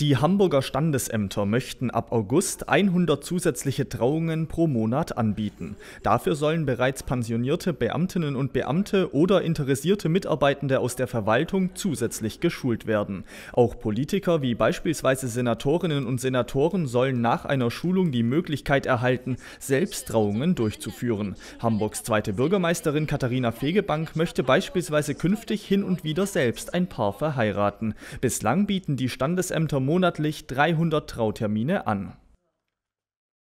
Die Hamburger Standesämter möchten ab August 100 zusätzliche Trauungen pro Monat anbieten. Dafür sollen bereits pensionierte Beamtinnen und Beamte oder interessierte Mitarbeitende aus der Verwaltung zusätzlich geschult werden. Auch Politiker wie beispielsweise Senatorinnen und Senatoren sollen nach einer Schulung die Möglichkeit erhalten, selbst Trauungen durchzuführen. Hamburgs zweite Bürgermeisterin Katharina Fegebank möchte beispielsweise künftig hin und wieder selbst ein Paar verheiraten. Bislang bieten die Standesämter monatlich 300 Trautermine an.